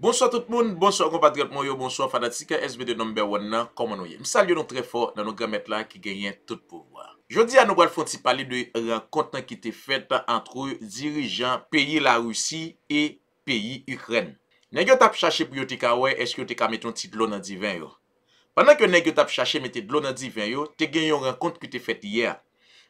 Bonsoy tout moun, bonsoy kompadret moun yo, bonsoy fanatika, SBD number one nan, komanoye. Msal yon nou trey for nan nou gamet la ki genyen tout pou mwen. Jodi an nou bal fon ti pali de renkont nan ki te fet antrou dirijan peyi la Roussi e peyi Ukren. Nen yon tap chache pou yon te kawe, eske yon te ka meton ti dlo nan divan yo. Panan ke nen yon tap chache meton ti dlo nan divan yo, te genyen renkont ki te fet yerya.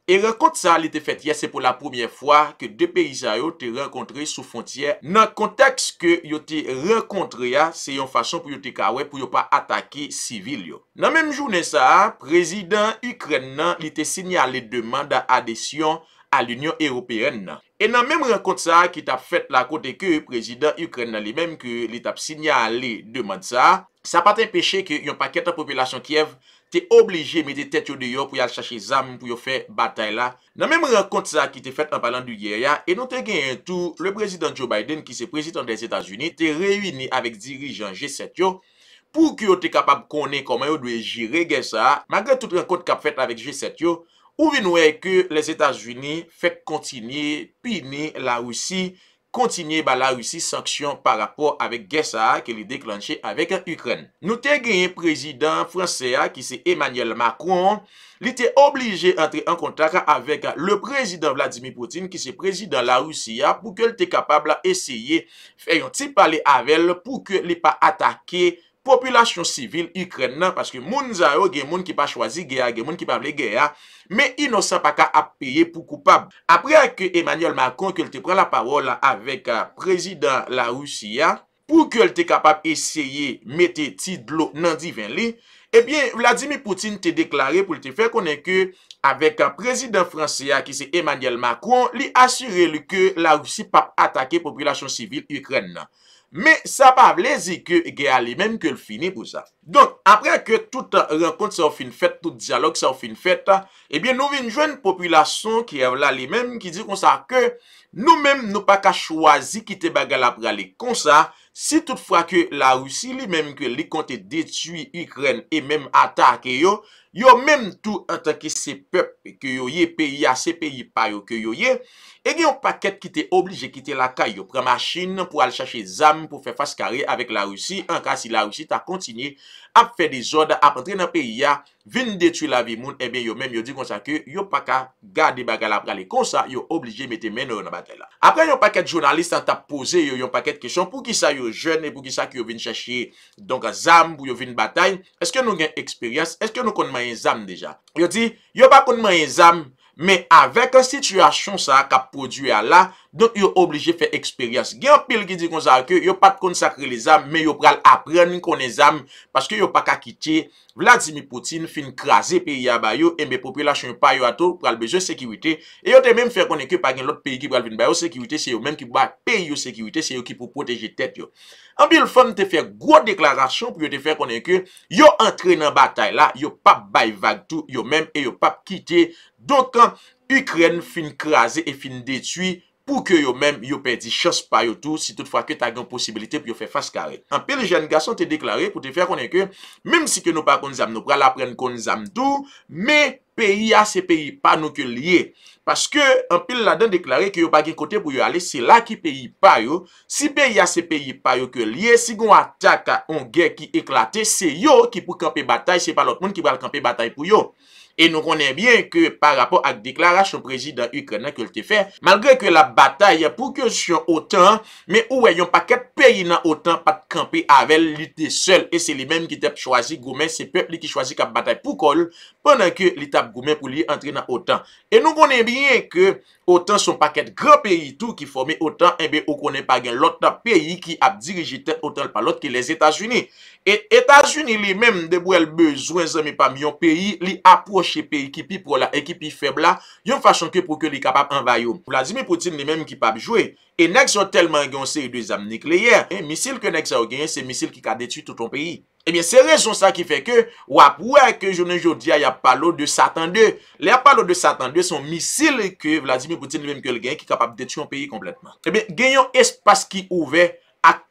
E renkont sa li te fet yè, se pou la poumyen fwa ke depè isa yo te renkontre sou fontyè. Nan konteks ke yo te renkontre ah, ya, se yon fason pou yo te kawè pou yo pa atake sivil yo. Nan menm jounen sa, prezident Ukren nan li te sinyalè deman da adesyon a l'Union Européenne nan. E nan menm renkont sa ki tap fet la kote ke prezident Ukren nan li menm ki li tap sinyalè deman sa, sa paten peche ke yon paket an populasyon Kiev nan. te oblige mede tet yo de yo pou yal chache zam pou yo fe batay la. Nan menm renkont sa ki te fet an palan du yer ya, e nou te gen yon tou, le prezident Joe Biden ki se prezident des Etats-Unis, te reyuni avek dirijan G7 yo, pou ki yo te kapab konen koman yo dwe jire gen sa, magre tout renkont kap fet avek G7 yo, ou vinwey ke les Etats-Unis fe kontinye pini la wisi kontinye ba la russi sanksyon pa rapor avek Gessa ke li deklansye avek Ukren. Nou te genye prezidant franse a ki se Emmanuel Macron, li te oblije entre an kontak avek le prezidant Vladimir Poutine ki se prezidant la russi a pou ke li te kapab la esye feyon ti pale avel pou ke li pa atake Populasyon sivil Ukren nan, paske moun zayou gen moun ki pa chwazi geya, gen moun ki pa vle geya, men inosan pa ka ap peye pou koupab. Apre a ke Emmanuel Macron ke lte pre la parol avek euh, prezidant la Rusya, pou ke lte kapab esyeye mette titlo nan divin li, ebyen eh Vladimir Poutine te deklare pou lte fe konen ke avek prezidant fransiya ki se Emmanuel Macron li asyre li ke la Rusya pape atake populasyon sivil Ukren nan. Me, sa pa vlezi ke ge a li menm ke l fini pou sa. Don, apre ke tout renkont sa ou fin fet, tout dialog sa ou fin fet, ebyen eh nou vi n jwen populasyon ki ev la li menm ki di kon sa ke... Nou menm nou pa ka chwazi ki te bagala prale konsa Si tout fra ke la russi li menm ke li konti detui Ukren E menm ata ke yo Yo menm tou an tanke se pep ke yo ye Pe ya se pe yi payo ke yo ye E gen yon paket ki te oblije ki te laka Yo prema chine pou al chache zam Pou fe faskare avek la russi Anka si la russi ta kontini ap fe de zoda Ap entre nan pe ya Vin detui la vi moun E ben yo menm yo di konsa ke Yo pa ka gade bagala prale konsa Yo oblije mette menn ou naba apre yon paket jounalist an ta pose yon paket kishon pou ki sa yon jen pou ki sa ki yon vin chasye zamb ou yon vin batayn eske nou gen eksperyans, eske nou konman yon zamb deja yon di, yon pa konman yon zamb men avek an sityasyon sa ka produye ala, don yo oblije fe eksperyans. Gen pil ki di kon zake, yo pat konsakre le zam, men yo pral apren kon le zam, paske yo pak akite, Vladimir Poutine fin krasi pe ya bayo, en be populasyon pa yo ato, pral bezo sekiwite e yo te menm fe konenke pagin lot pe ki pral bin bayo sekiwite, se yo menm ki pou bayi pe yo sekiwite, se yo ki pou proteje tep yo. An pil fon te fe gro deklarasyon pou yo te fe konenke, yo antre nan batay la, yo pap bayi vagtou yo menm, e yo pap kite Don kan Ukren fin krasi e fin detui pou ke yo men yo perdi chos pa yo tou si tout fwa ke ta gen posibilite pou yo fe faskare. An pil jen gason te deklari pou te fe konen ke, menm si ke nou pa konzam nou pral apren konzam tou, men peyi a se peyi pa nou ke liye. Paske an pil la den deklari ke yo pa gen kote pou yo ale, se la ki peyi pa yo, si peyi a se peyi pa yo ke liye, si gon atak a onger ki eklate, se yo ki pou kampe batay, se pa lot moun ki bal kampe batay pou yo. E nou konen bien ke par rapport ak deklarasyon prezidant Ukraina ke lte fe, malgre ke la batay pou ke sou yon otan, me ouwe yon paket peyi nan otan pat kampi avel lite sel, e se li menm ki tep chwazi goumen se pepli ki chwazi kap batay pou kol, penan ke li tep goumen pou li entri nan otan. E nou konen bien ke otan sou paket gran peyi tou ki fome otan, e be ou konen pa gen lotan peyi ki ap dirijite otan palot ki les Etats-Unis. E Etats-Unis li menm debou el bezwen zan mi pa myon peyi li apos, Che pe ekipi pou la ekipi febla Yon fachon ke pou ke li kapap envayou Vlazime Poutine li menm ki pap jwe E nek son telman gen se yon deux amnik le yer E misil ke nek sa ou gen Se misil ki ka detu tout an peyi Ebyen eh se rezon sa ki fe ke Wap wak ke jounen joudia Ya palo de satan de Lea palo de satan de son misil Ke vlazime Poutine li menm ke l gen Ki kapap detu an peyi kompletman Ebyen eh gen yon espas ki ouve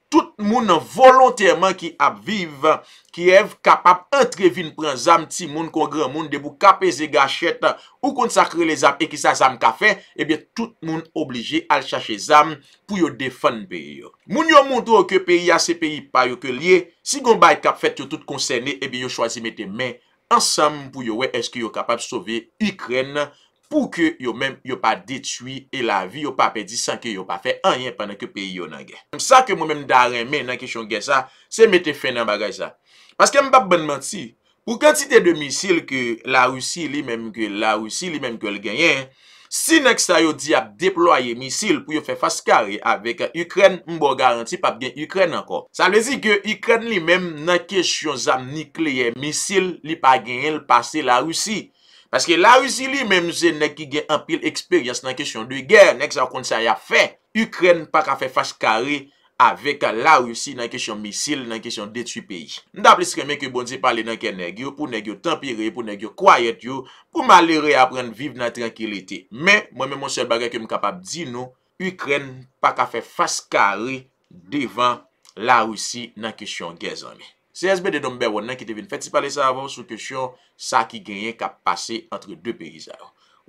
Tout moun volontèrman ki ap vive, ki ev kapap entrevin pran zam ti moun kongren moun de pou kape ze gachet ou kont sakre le zam e ki sa zam ka fe, ebyen eh tout moun oblije al chache zam pou yo defan beyo. Moun yo moun tou okpe ya se peyi pa yo ke liye, si gon bay kap fet yo tout konsene, ebyen eh yo chwazi mette men ansam pou yo we eske yo kapap sove Ukraine. pou ke yo mèm yo pa detui e la vi yo pa pedi san ke yo pa fe anyen panen ke peyi yo nan gen. Msa ke mou mèm darè mè nan kesyon gen sa, se mè te fen nan bagay sa. Paske m pap banman ti, pou kantite de misil ke la russi li mèm ke la russi li mèm ke l genyen, si nèk sa yo di ap deploye misil pou yo fe faskare avèk a Ukren, m bo garanti pap gen Ukren anko. Sa lèzi ke Ukren li mèm nan kesyon zam nikleye misil li pa genyen l pase la russi, Paske la russi li memze nek ki gen apil eksperyans nan kesyon dey gen, nek sa wakon sa ya fe, Ukren pa ka fe faskare avek la russi nan kesyon misil, nan kesyon detu peyi. Nda plis kemen ki bonze pale nan ken nek yo, pou nek yo tempire, pou nek yo kwayet yo, pou malere apren vive nan tranquilite. Men, mwen men monsel bagay kem kapab di nou, Ukren pa ka fe faskare devan la russi nan kesyon gen zanme. CSB de Dombè wò nan ki te vin fèt si pale sa avò sou kèsyon sa ki genyen ka pase antre 2 periza.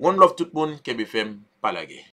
One love tout moun, Kembe Fem, palage.